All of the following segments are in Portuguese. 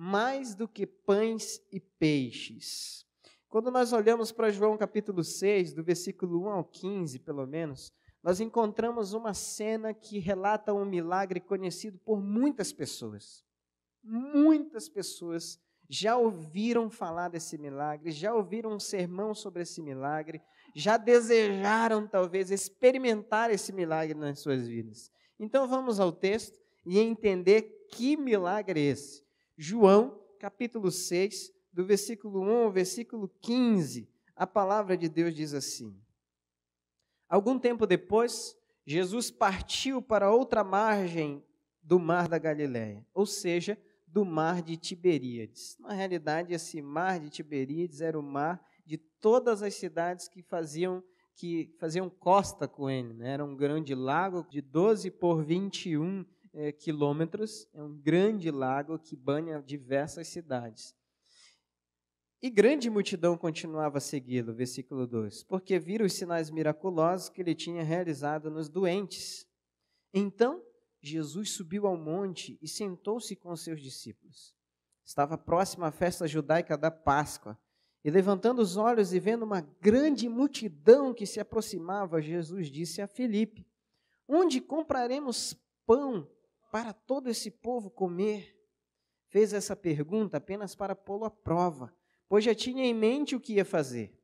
mais do que pães e peixes. Quando nós olhamos para João capítulo 6, do versículo 1 ao 15, pelo menos, nós encontramos uma cena que relata um milagre conhecido por muitas pessoas. Muitas pessoas já ouviram falar desse milagre, já ouviram um sermão sobre esse milagre, já desejaram talvez experimentar esse milagre nas suas vidas. Então vamos ao texto e entender que milagre é esse. João, capítulo 6, do versículo 1 ao versículo 15, a palavra de Deus diz assim: Algum tempo depois, Jesus partiu para outra margem do mar da Galiléia, ou seja, do mar de Tiberíades. Na realidade, esse mar de Tiberíades era o mar de todas as cidades que faziam que faziam costa com ele. Né? Era um grande lago de 12 por 21 é, quilômetros, é um grande lago que banha diversas cidades. E grande multidão continuava a segui-lo, versículo 2, porque viram os sinais miraculosos que ele tinha realizado nos doentes. Então Jesus subiu ao monte e sentou-se com seus discípulos. Estava próxima à festa judaica da Páscoa. E levantando os olhos e vendo uma grande multidão que se aproximava, Jesus disse a Felipe: Onde compraremos pão para todo esse povo comer? Fez essa pergunta apenas para pô-lo à prova, pois já tinha em mente o que ia fazer.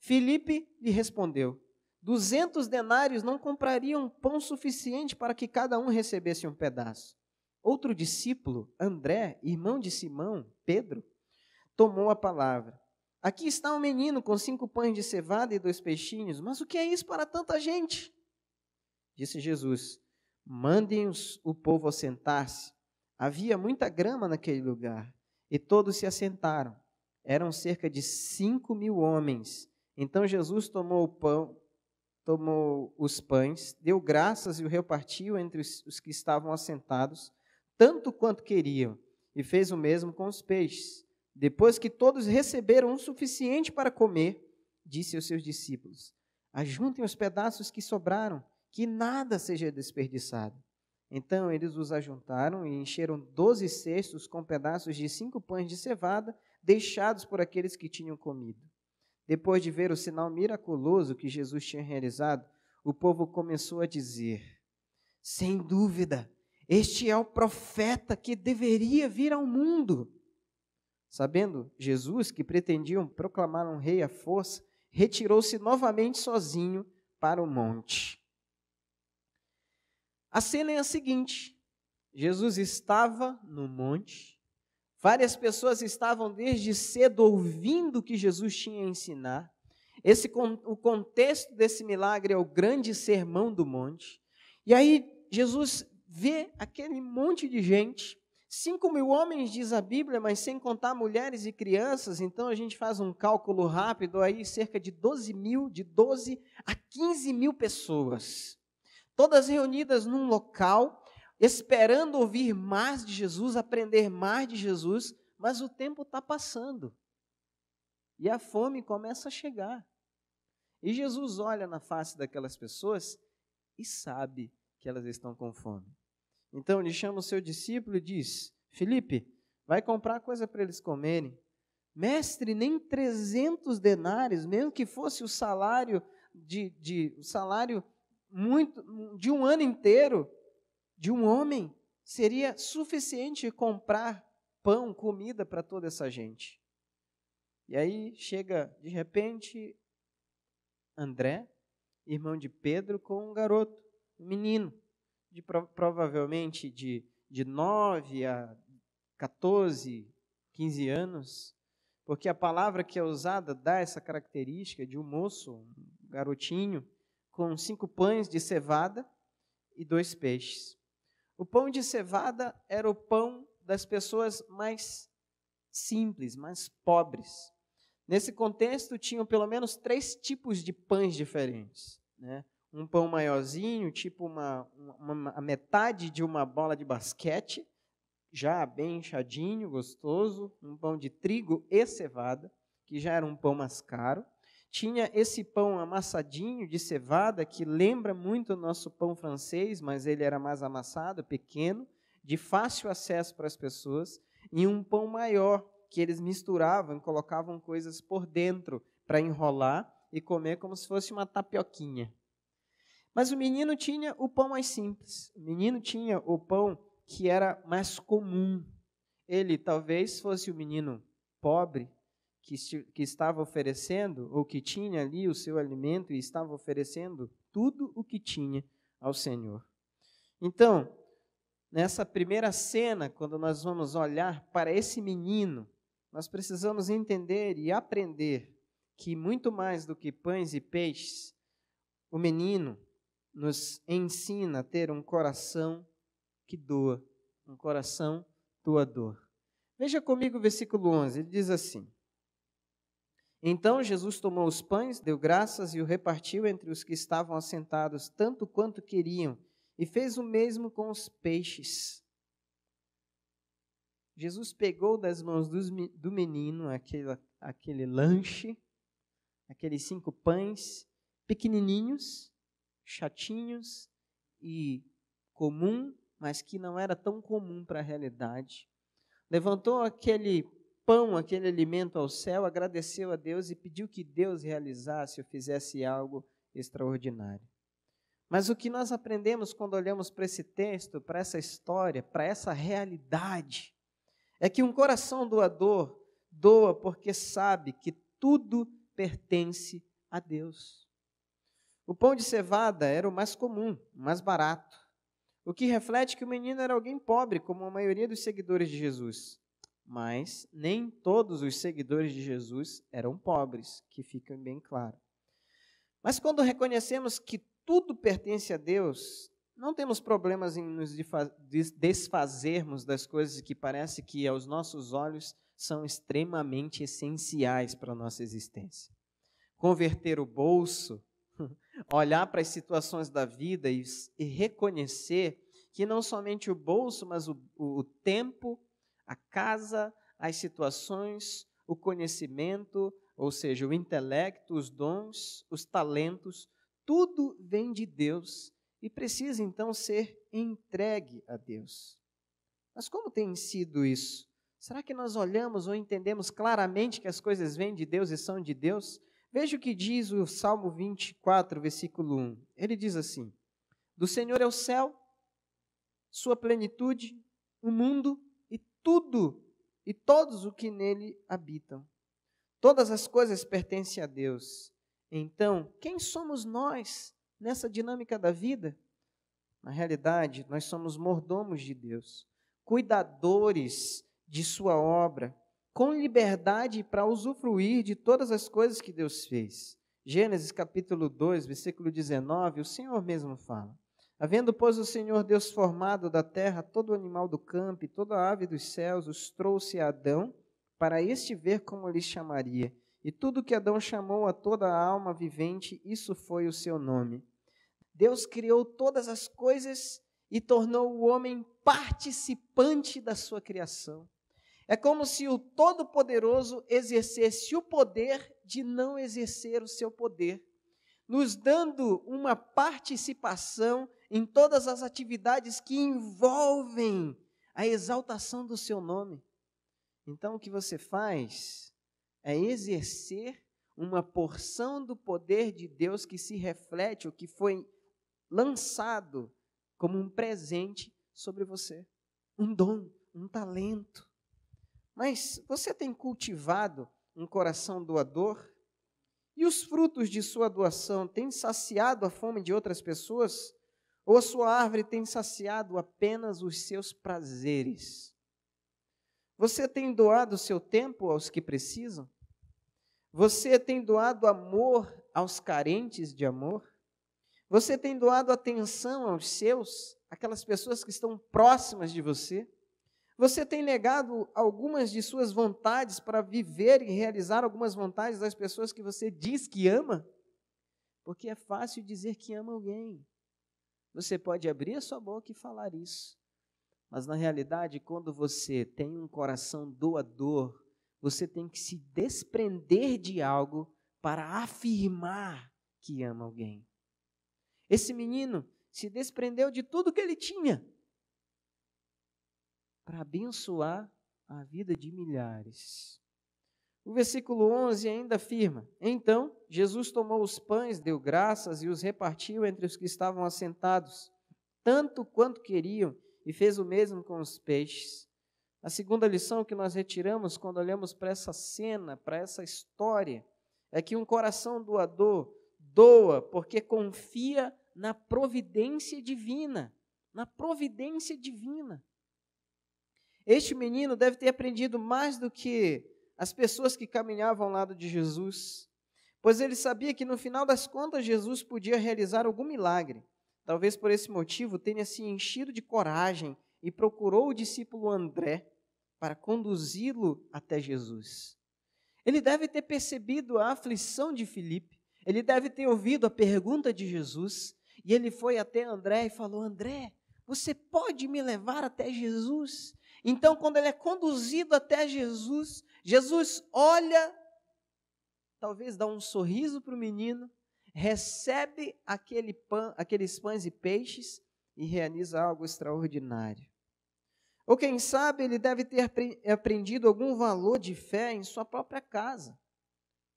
Filipe lhe respondeu: Duzentos denários não comprariam pão suficiente para que cada um recebesse um pedaço. Outro discípulo, André, irmão de Simão, Pedro, tomou a palavra. Aqui está um menino com cinco pães de cevada e dois peixinhos, mas o que é isso para tanta gente? Disse Jesus: Mandem o povo assentar-se. Havia muita grama naquele lugar, e todos se assentaram. Eram cerca de cinco mil homens. Então Jesus tomou o pão, tomou os pães, deu graças e o repartiu entre os, os que estavam assentados, tanto quanto queriam, e fez o mesmo com os peixes. Depois que todos receberam o suficiente para comer, disse aos seus discípulos: Ajuntem os pedaços que sobraram que nada seja desperdiçado. Então eles os ajuntaram e encheram doze cestos com pedaços de cinco pães de cevada, deixados por aqueles que tinham comido. Depois de ver o sinal miraculoso que Jesus tinha realizado, o povo começou a dizer: Sem dúvida, este é o profeta que deveria vir ao mundo. Sabendo Jesus que pretendiam proclamar um rei à força, retirou-se novamente sozinho para o monte. A cena é a seguinte: Jesus estava no monte, várias pessoas estavam desde cedo ouvindo o que Jesus tinha a ensinar. Esse, o contexto desse milagre é o grande sermão do monte. E aí Jesus vê aquele monte de gente, cinco mil homens diz a Bíblia, mas sem contar mulheres e crianças, então a gente faz um cálculo rápido aí, cerca de 12 mil, de 12 a 15 mil pessoas todas reunidas num local, esperando ouvir mais de Jesus, aprender mais de Jesus, mas o tempo está passando. E a fome começa a chegar. E Jesus olha na face daquelas pessoas e sabe que elas estão com fome. Então ele chama o seu discípulo e diz: Felipe, vai comprar coisa para eles comerem. Mestre, nem 300 denários, mesmo que fosse o salário de, de o salário muito, de um ano inteiro de um homem seria suficiente comprar pão, comida para toda essa gente. E aí chega, de repente, André, irmão de Pedro, com um garoto, um menino, de provavelmente de, de 9 a 14, 15 anos, porque a palavra que é usada dá essa característica de um moço, um garotinho, com cinco pães de cevada e dois peixes. O pão de cevada era o pão das pessoas mais simples, mais pobres. Nesse contexto, tinham pelo menos três tipos de pães diferentes. Né? Um pão maiorzinho, tipo uma, uma, a metade de uma bola de basquete, já bem inchadinho, gostoso. Um pão de trigo e cevada, que já era um pão mais caro tinha esse pão amassadinho de cevada, que lembra muito o nosso pão francês, mas ele era mais amassado, pequeno, de fácil acesso para as pessoas, e um pão maior, que eles misturavam, e colocavam coisas por dentro para enrolar e comer como se fosse uma tapioquinha. Mas o menino tinha o pão mais simples, o menino tinha o pão que era mais comum. Ele talvez fosse o menino pobre, que, que estava oferecendo, ou que tinha ali o seu alimento e estava oferecendo tudo o que tinha ao Senhor. Então, nessa primeira cena, quando nós vamos olhar para esse menino, nós precisamos entender e aprender que muito mais do que pães e peixes, o menino nos ensina a ter um coração que doa, um coração doador. Veja comigo o versículo 11, ele diz assim: então Jesus tomou os pães, deu graças e o repartiu entre os que estavam assentados, tanto quanto queriam, e fez o mesmo com os peixes. Jesus pegou das mãos do menino aquele, aquele lanche, aqueles cinco pães pequenininhos, chatinhos e comum, mas que não era tão comum para a realidade. Levantou aquele pão, aquele alimento ao céu, agradeceu a Deus e pediu que Deus realizasse ou fizesse algo extraordinário. Mas o que nós aprendemos quando olhamos para esse texto, para essa história, para essa realidade, é que um coração doador doa porque sabe que tudo pertence a Deus. O pão de cevada era o mais comum, o mais barato, o que reflete que o menino era alguém pobre, como a maioria dos seguidores de Jesus. Mas nem todos os seguidores de Jesus eram pobres, que fica bem claro. Mas quando reconhecemos que tudo pertence a Deus, não temos problemas em nos desfazermos das coisas que parece que aos nossos olhos são extremamente essenciais para a nossa existência. Converter o bolso, olhar para as situações da vida e, reconhecer que não somente o bolso, mas o, o tempo, a casa, as situações, o conhecimento, ou seja, o intelecto, os dons, os talentos, tudo vem de Deus e precisa então ser entregue a Deus. Mas como tem sido isso? Será que nós olhamos ou entendemos claramente que as coisas vêm de Deus e são de Deus? Veja o que diz o Salmo 24, versículo 1. Ele diz assim: Do Senhor é o céu, sua plenitude, o mundo tudo e todos o que nele habitam. Todas as coisas pertencem a Deus. Então, quem somos nós nessa dinâmica da vida? Na realidade, nós somos mordomos de Deus, cuidadores de Sua obra, com liberdade para usufruir de todas as coisas que Deus fez. Gênesis capítulo 2, versículo 19, o Senhor mesmo fala: Havendo, pois, o Senhor Deus formado da terra todo animal do campo e toda ave dos céus, os trouxe a Adão para este ver como lhe chamaria. E tudo que Adão chamou a toda a alma vivente, isso foi o seu nome. Deus criou todas as coisas e tornou o homem participante da sua criação. É como se o Todo-Poderoso exercesse o poder de não exercer o seu poder nos dando uma participação em todas as atividades que envolvem a exaltação do seu nome. Então, o que você faz é exercer uma porção do poder de Deus que se reflete, o que foi lançado como um presente sobre você. Um dom, um talento. Mas você tem cultivado um coração doador? E os frutos de sua doação têm saciado a fome de outras pessoas? Ou a sua árvore tem saciado apenas os seus prazeres? Você tem doado seu tempo aos que precisam? Você tem doado amor aos carentes de amor? Você tem doado atenção aos seus, aquelas pessoas que estão próximas de você? Você tem negado algumas de suas vontades para viver e realizar algumas vontades das pessoas que você diz que ama? Porque é fácil dizer que ama alguém. Você pode abrir a sua boca e falar isso. Mas na realidade, quando você tem um coração doador, você tem que se desprender de algo para afirmar que ama alguém. Esse menino se desprendeu de tudo que ele tinha para abençoar a vida de milhares. O versículo 11 ainda afirma: Então Jesus tomou os pães, deu graças e os repartiu entre os que estavam assentados, tanto quanto queriam, e fez o mesmo com os peixes. A segunda lição que nós retiramos quando olhamos para essa cena, para essa história, é que um coração doador doa porque confia na providência divina, na providência divina. Este menino deve ter aprendido mais do que as pessoas que caminhavam ao lado de Jesus, pois ele sabia que no final das contas Jesus podia realizar algum milagre. Talvez por esse motivo tenha se enchido de coragem e procurou o discípulo André para conduzi-lo até Jesus. Ele deve ter percebido a aflição de Filipe, ele deve ter ouvido a pergunta de Jesus, e ele foi até André e falou: André, você pode me levar até Jesus? Então, quando ele é conduzido até Jesus, Jesus olha, talvez dá um sorriso para o menino, recebe aquele pan, aqueles pães e peixes e realiza algo extraordinário. Ou quem sabe ele deve ter aprendido algum valor de fé em sua própria casa.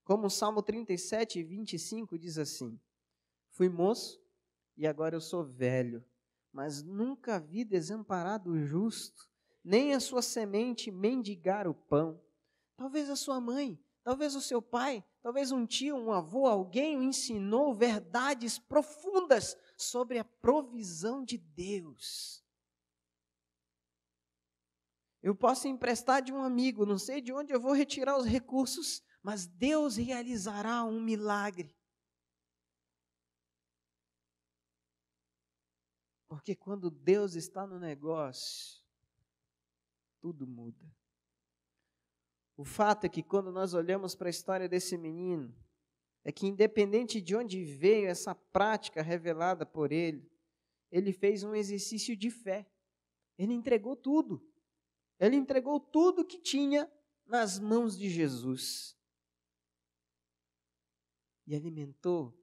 Como o Salmo 37, 25 diz assim: Fui moço e agora eu sou velho, mas nunca vi desamparado o justo, nem a sua semente mendigar o pão. Talvez a sua mãe, talvez o seu pai, talvez um tio, um avô, alguém o ensinou verdades profundas sobre a provisão de Deus. Eu posso emprestar de um amigo, não sei de onde eu vou retirar os recursos, mas Deus realizará um milagre. Porque quando Deus está no negócio, tudo muda. O fato é que quando nós olhamos para a história desse menino, é que independente de onde veio essa prática revelada por ele, ele fez um exercício de fé. Ele entregou tudo. Ele entregou tudo que tinha nas mãos de Jesus. E alimentou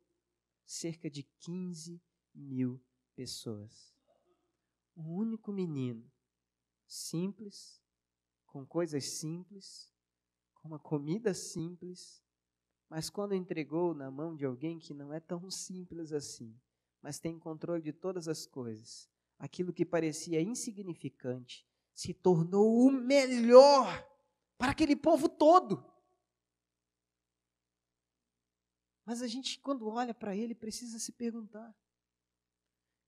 cerca de 15 mil pessoas. Um único menino simples, com coisas simples, com uma comida simples, mas quando entregou na mão de alguém que não é tão simples assim, mas tem controle de todas as coisas, aquilo que parecia insignificante se tornou o melhor para aquele povo todo. Mas a gente, quando olha para ele, precisa se perguntar: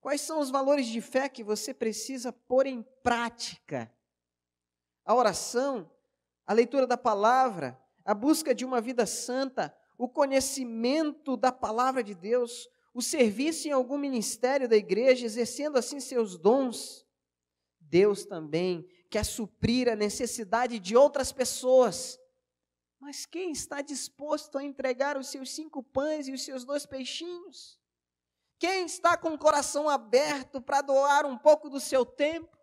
Quais são os valores de fé que você precisa pôr em prática? A oração, a leitura da palavra, a busca de uma vida santa, o conhecimento da palavra de Deus, o serviço em algum ministério da igreja, exercendo assim seus dons. Deus também quer suprir a necessidade de outras pessoas. Mas quem está disposto a entregar os seus cinco pães e os seus dois peixinhos? Quem está com o coração aberto para doar um pouco do seu tempo?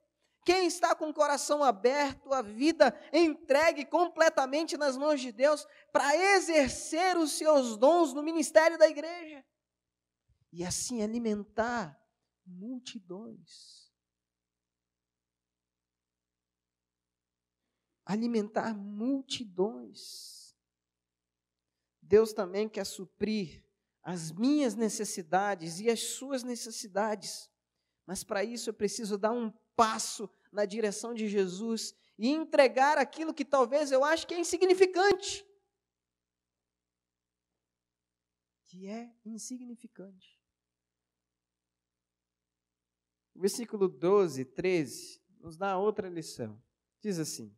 Quem está com o coração aberto, a vida entregue completamente nas mãos de Deus para exercer os seus dons no ministério da igreja? E assim alimentar multidões. Alimentar multidões. Deus também quer suprir as minhas necessidades e as suas necessidades. Mas para isso eu preciso dar um passo na direção de Jesus e entregar aquilo que talvez eu ache que é insignificante. Que é insignificante. O versículo 12, 13 nos dá outra lição. Diz assim: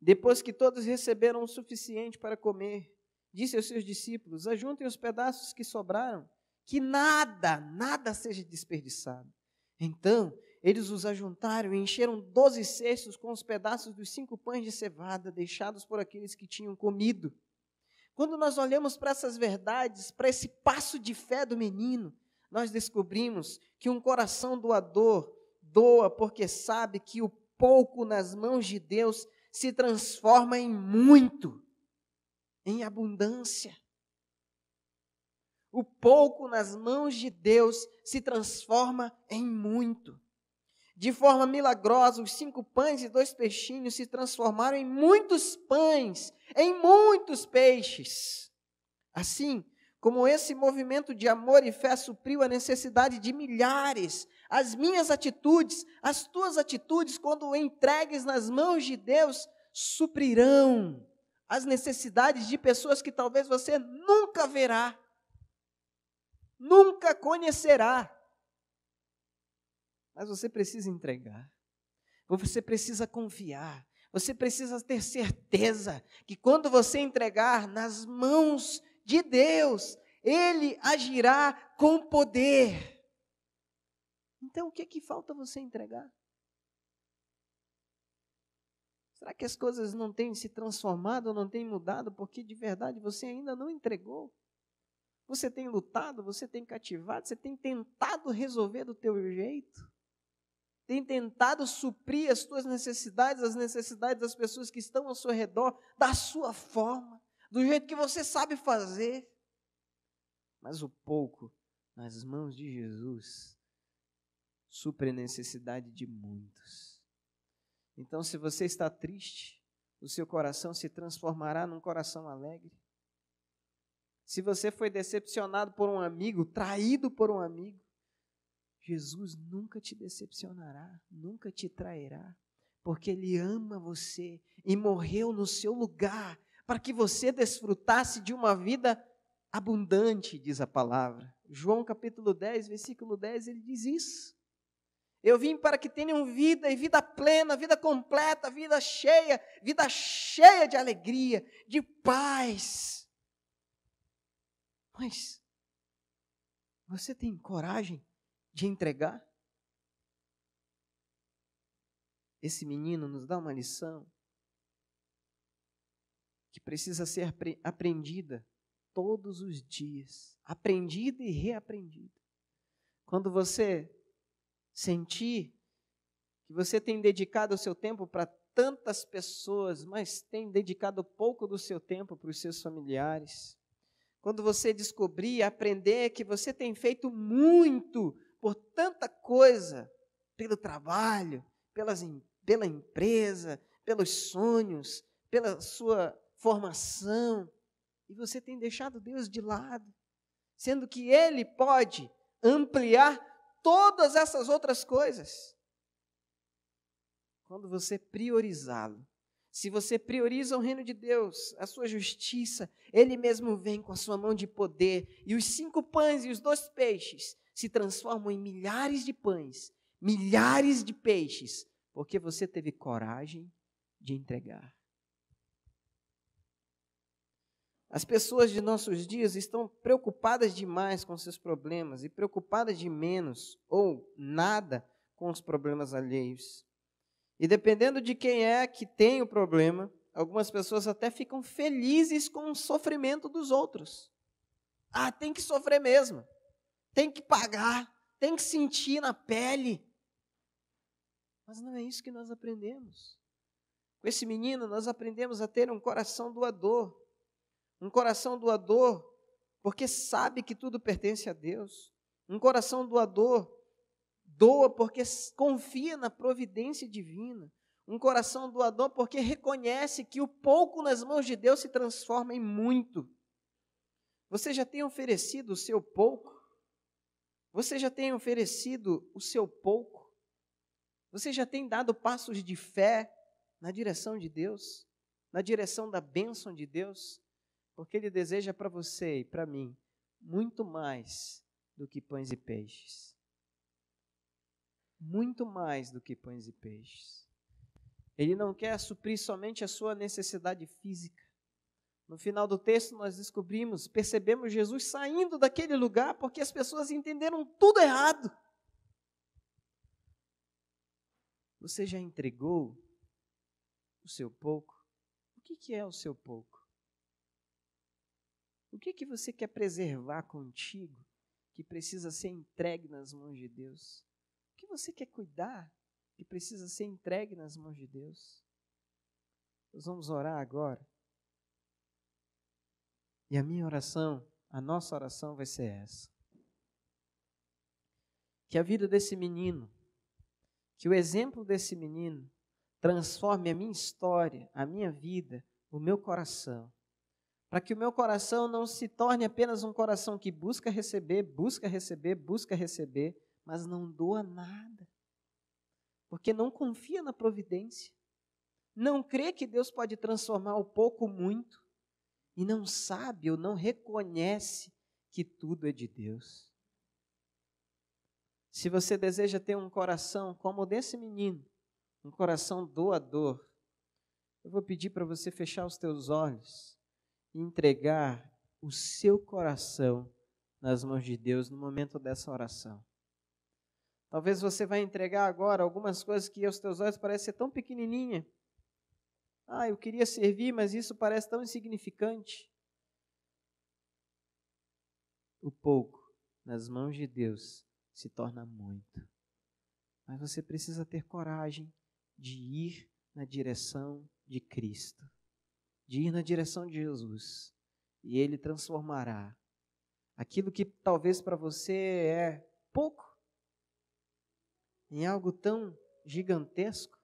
Depois que todos receberam o suficiente para comer, disse aos seus discípulos: ajuntem os pedaços que sobraram, que nada, nada seja desperdiçado. Então, eles os ajuntaram e encheram doze cestos com os pedaços dos cinco pães de cevada deixados por aqueles que tinham comido. Quando nós olhamos para essas verdades, para esse passo de fé do menino, nós descobrimos que um coração doador doa porque sabe que o pouco nas mãos de Deus se transforma em muito em abundância. O pouco nas mãos de Deus se transforma em muito. De forma milagrosa, os cinco pães e dois peixinhos se transformaram em muitos pães, em muitos peixes. Assim, como esse movimento de amor e fé supriu a necessidade de milhares, as minhas atitudes, as tuas atitudes, quando entregues nas mãos de Deus, suprirão as necessidades de pessoas que talvez você nunca verá, nunca conhecerá. Mas você precisa entregar, você precisa confiar, você precisa ter certeza que quando você entregar nas mãos de Deus, Ele agirá com poder. Então, o que, é que falta você entregar? Será que as coisas não têm se transformado, não têm mudado, porque de verdade você ainda não entregou? Você tem lutado, você tem cativado, você tem tentado resolver do teu jeito? Tem tentado suprir as tuas necessidades, as necessidades das pessoas que estão ao seu redor, da sua forma, do jeito que você sabe fazer? Mas o pouco nas mãos de Jesus supre a necessidade de muitos. Então, se você está triste, o seu coração se transformará num coração alegre. Se você foi decepcionado por um amigo, traído por um amigo, Jesus nunca te decepcionará, nunca te trairá, porque Ele ama você e morreu no seu lugar para que você desfrutasse de uma vida abundante, diz a palavra. João capítulo 10, versículo 10, ele diz isso. Eu vim para que tenham vida e vida plena, vida completa, vida cheia, vida cheia de alegria, de paz. Mas você tem coragem de entregar? Esse menino nos dá uma lição que precisa ser aprendida todos os dias, aprendida e reaprendida. Quando você sentir que você tem dedicado o seu tempo para tantas pessoas, mas tem dedicado pouco do seu tempo para os seus familiares. Quando você descobrir, aprender que você tem feito muito por tanta coisa, pelo trabalho, pelas, pela empresa, pelos sonhos, pela sua formação, e você tem deixado Deus de lado, sendo que Ele pode ampliar todas essas outras coisas. Quando você priorizá-lo, se você prioriza o reino de Deus, a sua justiça, ele mesmo vem com a sua mão de poder, e os cinco pães e os dois peixes se transformam em milhares de pães, milhares de peixes, porque você teve coragem de entregar. As pessoas de nossos dias estão preocupadas demais com seus problemas e preocupadas de menos ou nada com os problemas alheios. E dependendo de quem é que tem o problema, algumas pessoas até ficam felizes com o sofrimento dos outros. Ah, tem que sofrer mesmo. Tem que pagar, tem que sentir na pele. Mas não é isso que nós aprendemos. Com esse menino, nós aprendemos a ter um coração doador, um coração doador, porque sabe que tudo pertence a Deus, um coração doador, doa porque confia na providência divina, um coração doador porque reconhece que o pouco nas mãos de Deus se transforma em muito. Você já tem oferecido o seu pouco? Você já tem oferecido o seu pouco? Você já tem dado passos de fé na direção de Deus, na direção da bênção de Deus? Porque Ele deseja para você e para mim muito mais do que pães e peixes. Muito mais do que pães e peixes. Ele não quer suprir somente a sua necessidade física. No final do texto, nós descobrimos, percebemos Jesus saindo daquele lugar porque as pessoas entenderam tudo errado. Você já entregou o seu pouco? O que, é o seu pouco? O que, é que você quer preservar contigo que precisa ser entregue nas mãos de Deus? O que você quer cuidar que precisa ser entregue nas mãos de Deus? Nós vamos orar agora. E a minha oração, a nossa oração vai ser essa. Que a vida desse menino, que o exemplo desse menino transforme a minha história, a minha vida, o meu coração para que o meu coração não se torne apenas um coração que busca receber, busca receber, busca receber, mas não doa nada. Porque não confia na providência. Não crê que Deus pode transformar o pouco muito e não sabe ou não reconhece que tudo é de Deus. Se você deseja ter um coração como o desse menino, um coração doador, eu vou pedir para você fechar os teus olhos entregar o seu coração nas mãos de Deus no momento dessa oração. Talvez você vai entregar agora algumas coisas que aos teus olhos parecem ser tão pequenininha. Ah, eu queria servir, mas isso parece tão insignificante. O pouco nas mãos de Deus se torna muito. Mas você precisa ter coragem de ir na direção de Cristo de ir na direção de Jesus e ele transformará aquilo que talvez para você é pouco em algo tão gigantesco,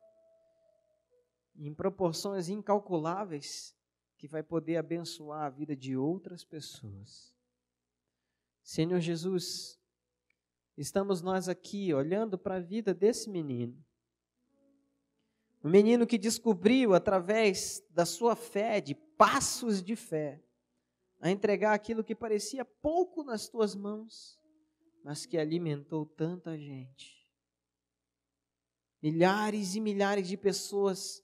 em proporções incalculáveis, que vai poder abençoar a vida de outras pessoas. Senhor Jesus, estamos nós aqui olhando para a vida desse menino o menino que descobriu, através da sua fé, de passos de fé, a entregar aquilo que parecia pouco nas tuas mãos, mas que alimentou tanta gente. Milhares e milhares de pessoas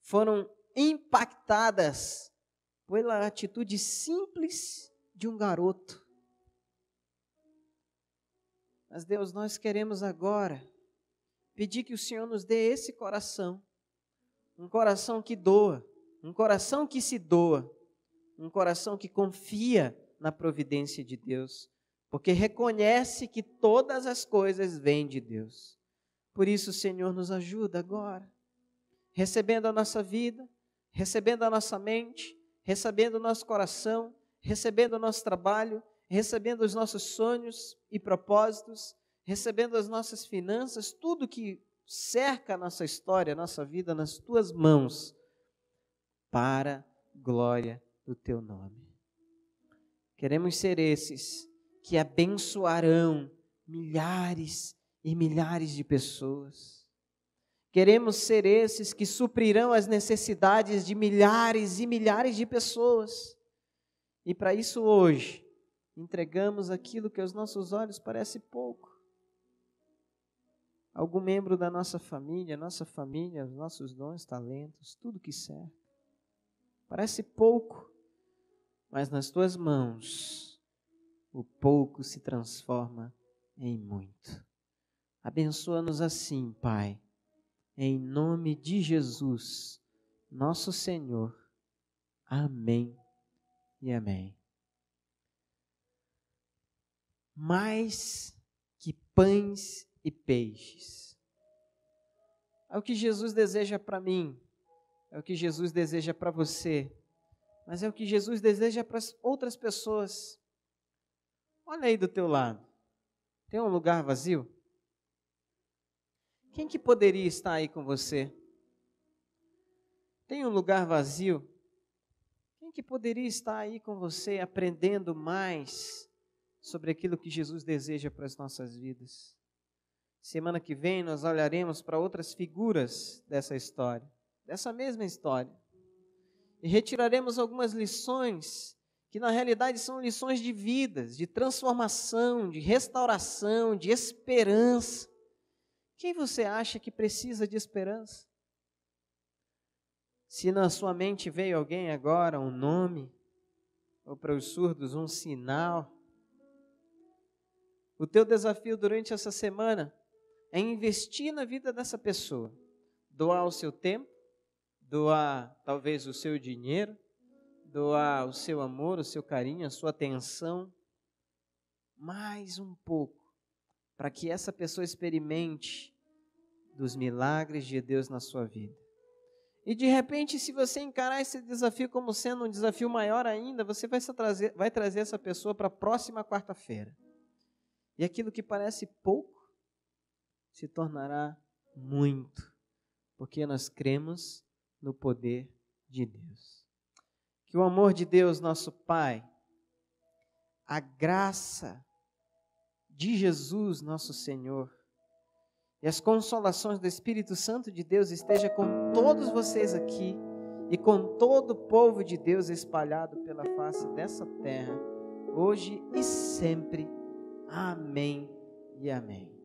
foram impactadas pela atitude simples de um garoto. Mas Deus, nós queremos agora pedir que o Senhor nos dê esse coração, um coração que doa, um coração que se doa, um coração que confia na providência de Deus, porque reconhece que todas as coisas vêm de Deus. Por isso, o Senhor, nos ajuda agora, recebendo a nossa vida, recebendo a nossa mente, recebendo o nosso coração, recebendo o nosso trabalho, recebendo os nossos sonhos e propósitos recebendo as nossas finanças, tudo que cerca a nossa história, a nossa vida nas tuas mãos, para glória do teu nome. Queremos ser esses que abençoarão milhares e milhares de pessoas. Queremos ser esses que suprirão as necessidades de milhares e milhares de pessoas. E para isso, hoje, entregamos aquilo que aos nossos olhos parece pouco algum membro da nossa família, nossa família, os nossos dons, talentos, tudo que serve. Parece pouco, mas nas tuas mãos o pouco se transforma em muito. Abençoa-nos assim, Pai, em nome de Jesus, nosso Senhor. Amém e amém. Mais que pães e peixes. É o que Jesus deseja para mim, é o que Jesus deseja para você, mas é o que Jesus deseja para outras pessoas. Olha aí do teu lado. Tem um lugar vazio? Quem que poderia estar aí com você? Tem um lugar vazio? Quem que poderia estar aí com você aprendendo mais sobre aquilo que Jesus deseja para as nossas vidas? Semana que vem nós olharemos para outras figuras dessa história, dessa mesma história. E retiraremos algumas lições que na realidade são lições de vidas, de transformação, de restauração, de esperança. Quem você acha que precisa de esperança? Se na sua mente veio alguém agora, um nome, ou para os surdos, um sinal, o teu desafio durante essa semana é investir na vida dessa pessoa, doar o seu tempo, doar talvez o seu dinheiro, doar o seu amor, o seu carinho, a sua atenção, mais um pouco, para que essa pessoa experimente dos milagres de Deus na sua vida. E de repente, se você encarar esse desafio como sendo um desafio maior ainda, você vai trazer, vai trazer essa pessoa para a próxima quarta-feira. E aquilo que parece pouco, se tornará muito, porque nós cremos no poder de Deus. Que o amor de Deus, nosso Pai, a graça de Jesus, nosso Senhor, e as consolações do Espírito Santo de Deus esteja com todos vocês aqui e com todo o povo de Deus espalhado pela face dessa terra, hoje e sempre. Amém e amém.